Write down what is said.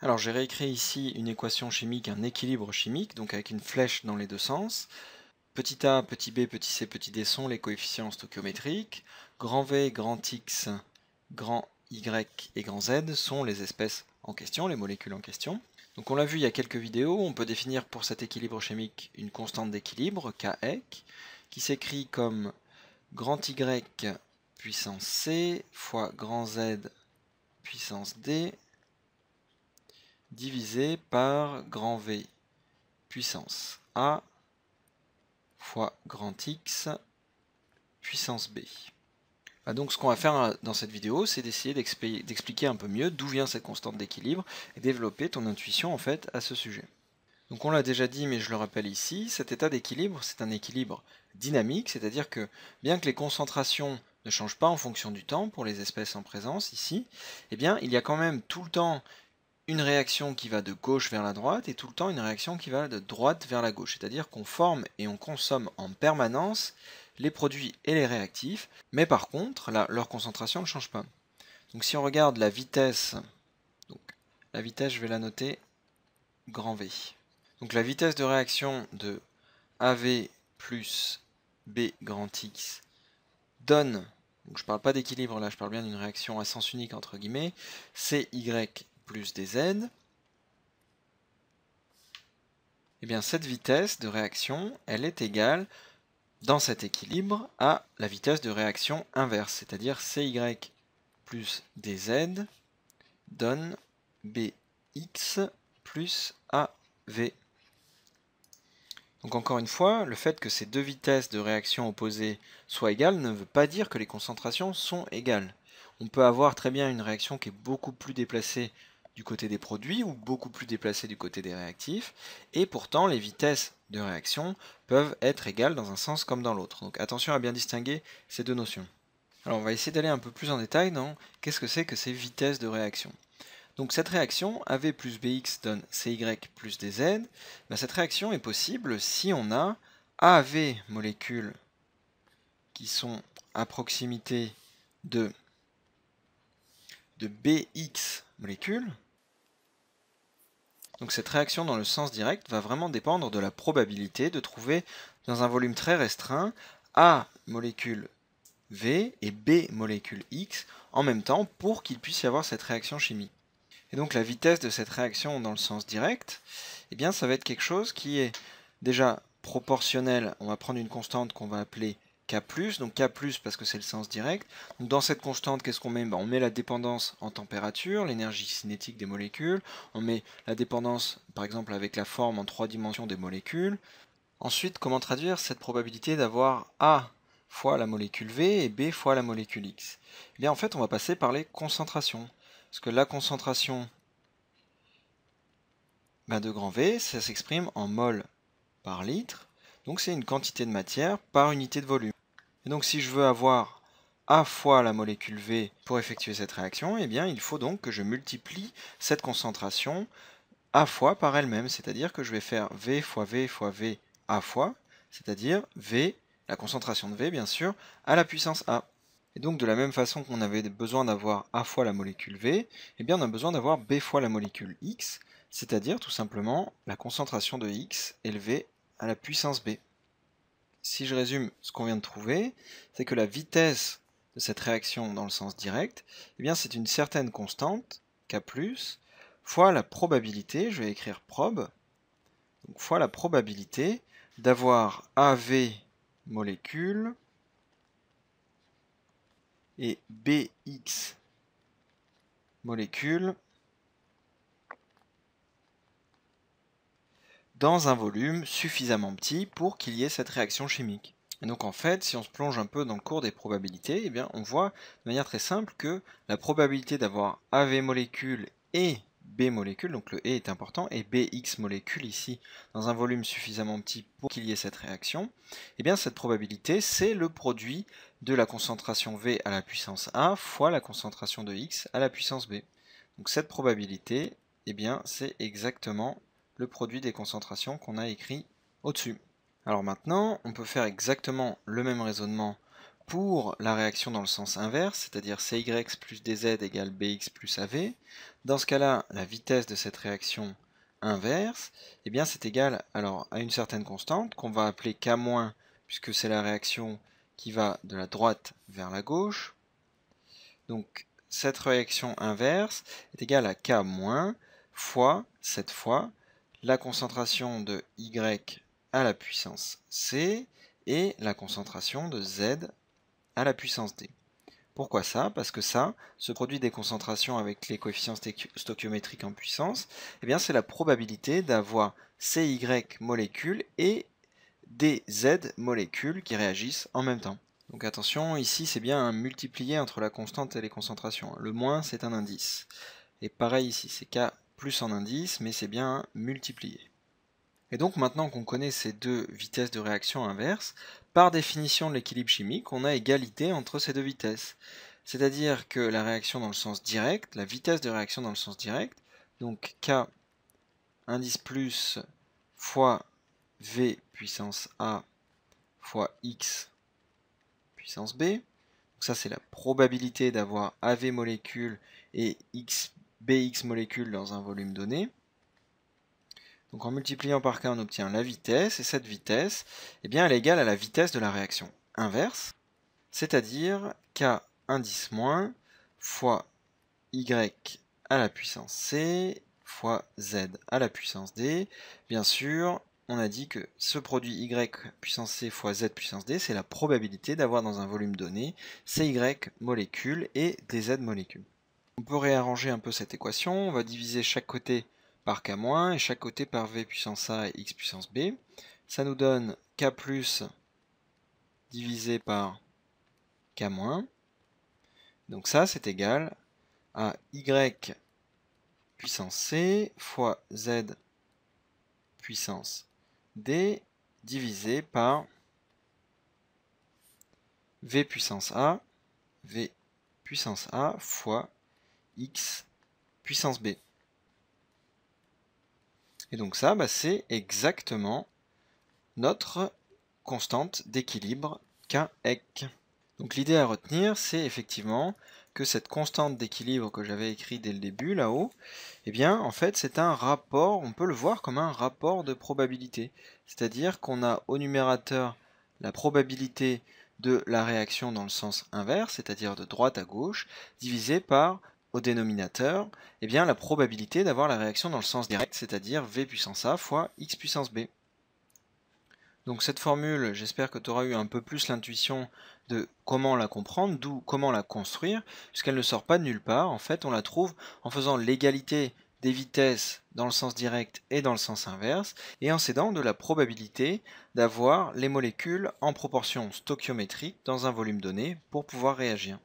Alors j'ai réécrit ici une équation chimique, un équilibre chimique, donc avec une flèche dans les deux sens. Petit a, petit b, petit c, petit d sont les coefficients stoichiométriques. Grand V, grand X, grand Y et grand Z sont les espèces en question, les molécules en question. Donc on l'a vu il y a quelques vidéos, on peut définir pour cet équilibre chimique une constante d'équilibre, Kek, qui s'écrit comme grand Y puissance C fois grand Z puissance D divisé par grand V puissance A fois grand X puissance B. Bah, donc ce qu'on va faire hein, dans cette vidéo, c'est d'essayer d'expliquer un peu mieux d'où vient cette constante d'équilibre et développer ton intuition en fait à ce sujet. Donc on l'a déjà dit, mais je le rappelle ici, cet état d'équilibre, c'est un équilibre dynamique, c'est-à-dire que bien que les concentrations ne changent pas en fonction du temps pour les espèces en présence ici, eh bien il y a quand même tout le temps une réaction qui va de gauche vers la droite et tout le temps une réaction qui va de droite vers la gauche. C'est-à-dire qu'on forme et on consomme en permanence les produits et les réactifs, mais par contre, leur concentration ne change pas. Donc si on regarde la vitesse, donc la vitesse, je vais la noter grand V. Donc la vitesse de réaction de AV plus B grand X donne, donc je ne parle pas d'équilibre là, je parle bien d'une réaction à sens unique entre guillemets, CY plus des Z, eh bien cette vitesse de réaction, elle est égale dans cet équilibre à la vitesse de réaction inverse, c'est-à-dire CY plus DZ donne BX plus AV. Donc encore une fois, le fait que ces deux vitesses de réaction opposées soient égales ne veut pas dire que les concentrations sont égales. On peut avoir très bien une réaction qui est beaucoup plus déplacée du côté des produits ou beaucoup plus déplacés du côté des réactifs, et pourtant les vitesses de réaction peuvent être égales dans un sens comme dans l'autre. Donc attention à bien distinguer ces deux notions. Alors on va essayer d'aller un peu plus en détail dans qu'est-ce que c'est que ces vitesses de réaction. Donc cette réaction, AV plus BX donne CY plus DZ, ben, cette réaction est possible si on a AV molécules qui sont à proximité de, de BX molécules, donc cette réaction dans le sens direct va vraiment dépendre de la probabilité de trouver dans un volume très restreint A molécule V et B molécule X en même temps pour qu'il puisse y avoir cette réaction chimique. Et donc la vitesse de cette réaction dans le sens direct, eh bien ça va être quelque chose qui est déjà proportionnel, on va prendre une constante qu'on va appeler K+, donc K+, parce que c'est le sens direct. dans cette constante, qu'est-ce qu'on met ben, On met la dépendance en température, l'énergie cinétique des molécules, on met la dépendance, par exemple, avec la forme en trois dimensions des molécules. Ensuite, comment traduire cette probabilité d'avoir A fois la molécule V et B fois la molécule X eh en fait, on va passer par les concentrations, parce que la concentration ben, de grand V, ça s'exprime en mol par litre, donc c'est une quantité de matière par unité de volume. Et donc si je veux avoir A fois la molécule V pour effectuer cette réaction, eh bien il faut donc que je multiplie cette concentration A fois par elle-même, c'est-à-dire que je vais faire V fois V fois V A fois, c'est-à-dire V, la concentration de V bien sûr, à la puissance A. Et donc de la même façon qu'on avait besoin d'avoir A fois la molécule V, eh bien on a besoin d'avoir B fois la molécule X, c'est-à-dire tout simplement la concentration de X élevée à la puissance b. Si je résume ce qu'on vient de trouver, c'est que la vitesse de cette réaction dans le sens direct, eh bien c'est une certaine constante, k+, fois la probabilité, je vais écrire prob, fois la probabilité d'avoir AV molécule et BX molécule dans un volume suffisamment petit pour qu'il y ait cette réaction chimique. Et donc en fait, si on se plonge un peu dans le cours des probabilités, eh bien on voit de manière très simple que la probabilité d'avoir AV molécule et B molécule, donc le E est important, et BX molécule ici, dans un volume suffisamment petit pour qu'il y ait cette réaction, et eh bien cette probabilité, c'est le produit de la concentration V à la puissance A fois la concentration de X à la puissance B. Donc cette probabilité, et eh bien c'est exactement le produit des concentrations qu'on a écrit au-dessus. Alors maintenant, on peut faire exactement le même raisonnement pour la réaction dans le sens inverse, c'est-à-dire CY plus DZ égale BX plus AV. Dans ce cas-là, la vitesse de cette réaction inverse, eh bien c'est égal alors, à une certaine constante qu'on va appeler K-, puisque c'est la réaction qui va de la droite vers la gauche. Donc cette réaction inverse est égale à K- fois, cette fois, la concentration de Y à la puissance C et la concentration de Z à la puissance D. Pourquoi ça Parce que ça, ce produit des concentrations avec les coefficients stoichiométriques en puissance, eh bien c'est la probabilité d'avoir CY molécules et DZ molécules qui réagissent en même temps. Donc attention, ici c'est bien un multiplié entre la constante et les concentrations. Le moins c'est un indice. Et pareil ici, c'est K plus en indice, mais c'est bien multiplié. Et donc maintenant qu'on connaît ces deux vitesses de réaction inverse, par définition de l'équilibre chimique, on a égalité entre ces deux vitesses. C'est-à-dire que la réaction dans le sens direct, la vitesse de réaction dans le sens direct, donc K indice plus fois V puissance A fois X puissance B, ça c'est la probabilité d'avoir AV molécules et X Bx molécules dans un volume donné. Donc en multipliant par k, on obtient la vitesse, et cette vitesse, eh bien, elle est égale à la vitesse de la réaction inverse, c'est-à-dire k indice moins fois y à la puissance c fois z à la puissance d. Bien sûr, on a dit que ce produit y puissance c fois z puissance d, c'est la probabilité d'avoir dans un volume donné cy molécules et des z molécules. On peut réarranger un peu cette équation. On va diviser chaque côté par k- et chaque côté par v puissance a et x puissance b. Ça nous donne k plus divisé par k-. Donc ça, c'est égal à y puissance c fois z puissance d divisé par v puissance a, v puissance a fois x puissance b. Et donc ça, bah, c'est exactement notre constante d'équilibre K_eq Donc l'idée à retenir, c'est effectivement que cette constante d'équilibre que j'avais écrite dès le début, là-haut, eh bien, en fait, c'est un rapport, on peut le voir comme un rapport de probabilité. C'est-à-dire qu'on a au numérateur la probabilité de la réaction dans le sens inverse, c'est-à-dire de droite à gauche, divisé par au dénominateur, et eh bien, la probabilité d'avoir la réaction dans le sens direct, c'est-à-dire V puissance A fois X puissance B. Donc cette formule, j'espère que tu auras eu un peu plus l'intuition de comment la comprendre, d'où comment la construire, puisqu'elle ne sort pas de nulle part. En fait, on la trouve en faisant l'égalité des vitesses dans le sens direct et dans le sens inverse, et en cédant de la probabilité d'avoir les molécules en proportion stoichiométrique dans un volume donné pour pouvoir réagir.